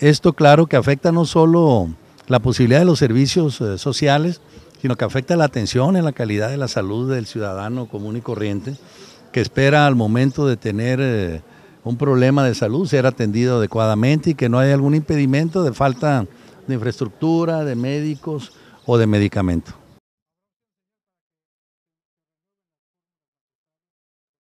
Esto claro que afecta no solo la posibilidad de los servicios eh, sociales, sino que afecta la atención en la calidad de la salud del ciudadano común y corriente, que espera al momento de tener eh, un problema de salud ser atendido adecuadamente y que no haya algún impedimento de falta de infraestructura, de médicos o de medicamento.